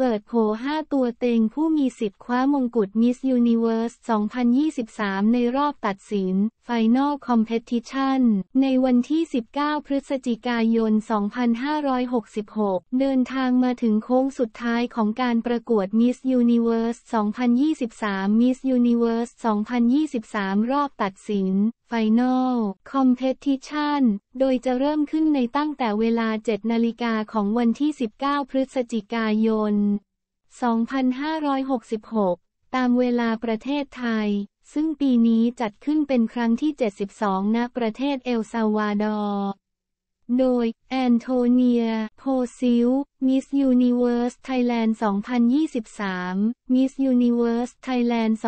เปิดโผ 5 ตัวเต็งผู้มีสิทธิ์คว้ามงกุฎมิสยูนิเวอร์ส 2023 ในรอบตัดสิน ไฟนอลคอมเพติชันในวันที่ 19 พฤศจิกายน 2566 เดินทางมาถึงโค้งสุดท้ายของการประกวดมิสยูนิเวอร์ส 2023 มิสยูนิเวอร์ส 2023 รอบตัดสิน ไฟนอลคอมเพติชันโดยจะเริ่มขึ้นในตั้งแต่เวลา 7 นาฬิกาของวันที่ 19 พฤศจิกายน 2566 ตามเวลาประเทศไทย ซึ่งปีนี้จัดขึ้นเป็นครั้งที่ 72 ณ ประเทศเอลซาวาดอร์โดยแอนโทเนีย โพซิลมิส ยูนิเวอร์ส ไทยแลนด์ 2023 มิส ยูนิเวอร์ส ไทยแลนด์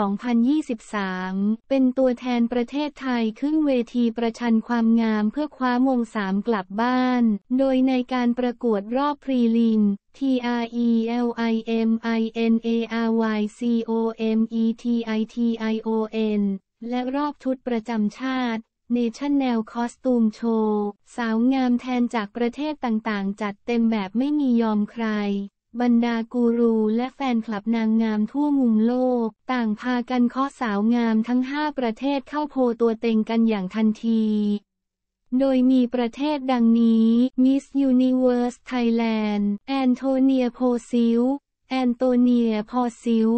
2023 เป็นตัวแทนประเทศไทยขึ้นเวทีประชันความงามเพื่อคว้ามงสามกลับบ้าน โดยในการประกวดรอบพรีลิม TRELIMINARYCOMETITION และรอบชุดประจำชาติเนชั่นแนลคอสตูมโชว์ สาวงามแทนจากประเทศต่างๆ จัดเต็มแบบไม่มียอมใคร บรรดากูรูและแฟนคลับนางงามทั่วมุมโลก ต่างพากันข้อสาวงามทั้ง 5 ประเทศเข้าโพตัวเต็งกันอย่างทันที โดยมีประเทศดังนี้ Miss Universe Thailand แอนโทเนียโพซิลแอนโทเนียพอซิล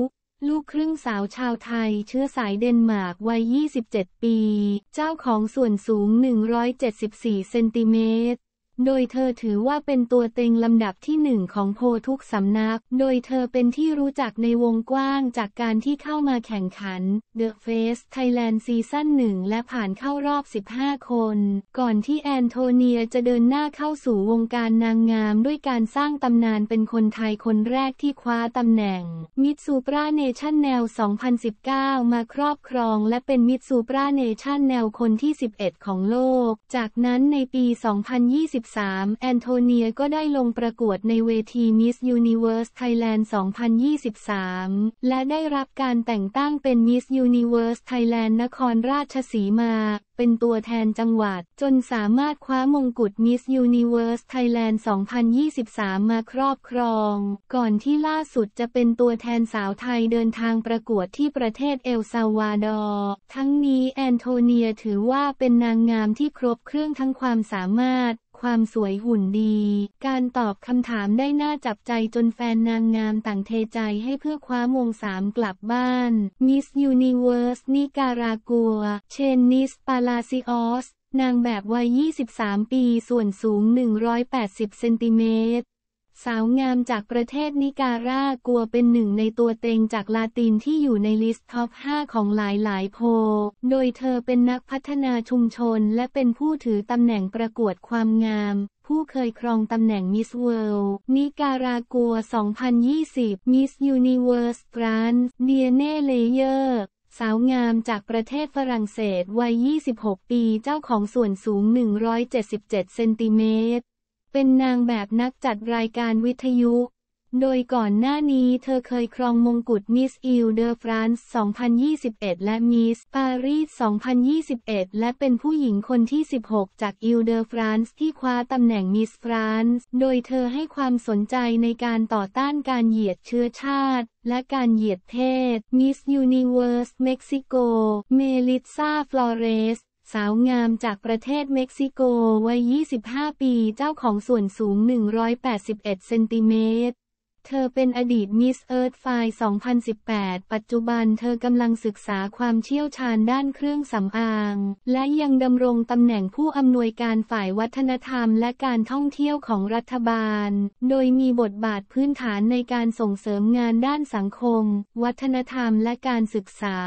ลูกครึ่งสาวชาวไทยเชื้อสายเดนมาร์กวัย 27 ปี เจ้าของส่วนสูง 174เซนติเมตรโดยเธอถือว่าเป็นตัวเต็งลำดับที่หนึ่งของโพทุกสำนัก โดยเธอเป็นที่รู้จักในวงกว้างจากการที่เข้ามาแข่งขัน The Face Thailand ซีซั่นหนึ่งและผ่านเข้ารอบ 15 คน ก่อนที่แอนโทเนียจะเดินหน้าเข้าสู่วงการนางงามด้วยการสร้างตำนานเป็นคนไทยคนแรกที่คว้าตำแหน่งมิตซูปราเนชั่นแนว2019 มาครอบครอง และเป็นมิตซูปราเนชั่นแนวคนที่ 11 ของโลก จากนั้นในปี 2024 2013แอนโทเนียก็ได้ลงประกวดในเวทีมิสยู n i เ e r s e สไทยแลนด์2023 และได้รับการแต่งตั้งเป็นมิสยู n i เ e r s e สไทยแลนด์นครราชสีมา เป็นตัวแทนจังหวัด จนสามารถคว้ามงกุฎมิสยู n i เ e r s e สไทยแลนด์2023 มาครอบครอง ก่อนที่ล่าสุดจะเป็นตัวแทนสาวไทยเดินทางประกวดที่ประเทศเอลซาวาดอร์ทั้งนี้แอนโทเนียถือว่าเป็นนางงามที่ครบเครื่องทั้งความสามารถความสวยหุ่นดี การตอบคำถามได้น่าจับใจจนแฟนนางงามต่างเทใจให้เพื่อคว้ามงสามกลับบ้าน มิสยูนิเวอร์ส นิการากัวเชนนิส ปาลาซิออส นางแบบวัย 23 ปี ส่วนสูง 180เซนติเมตรสาวงามจากประเทศนิการากัวเป็นหนึ่งในตัวเต็งจากลาตินที่อยู่ในลิสต์ท็อป 5 ของหลายหลายโพ โดยเธอเป็นนักพัฒนาชุมชนและเป็นผู้ถือตำแหน่งประกวดความงาม ผู้เคยครองตำแหน่งมิสเวิลด์นิการากัว 2020มิสยูนิเวอร์สกรานเดียเน่เลเยอร์สาวงามจากประเทศฝรั่งเศสวัย26 ปีเจ้าของส่วนสูง 177 เซนติเมตรเป็นนางแบบนักจัดรายการวิทยุ โดยก่อนหน้านี้เธอเคยครองมงกุฎมิสอิลเดอฟรานซ์2021 และมิสปารีส2021 และเป็นผู้หญิงคนที่ 16 จากอิลเดอฟรานซ์ที่คว้าตำแหน่งมิสฟรานซ์โดยเธอให้ความสนใจในการต่อต้านการเหยียดเชื้อชาติ และการเหยียดเพศมิสยูนิเวอร์สเม็กซิโกเมลิซาฟลอเรสสาวงามจากประเทศเม็กซิโกวัย 25 ปีเจ้าของส่วนสูง 181 เซนติเมตร เธอเป็นอดีตมิสเอิร์ธไฟ2018 ปัจจุบันเธอกำลังศึกษาความเชี่ยวชาญด้านเครื่องสำอาง และยังดำรงตำแหน่งผู้อำนวยการฝ่ายวัฒนธรรมและการท่องเที่ยวของรัฐบาล โดยมีบทบาทพื้นฐานในการส่งเสริมงานด้านสังคม วัฒนธรรมและการศึกษา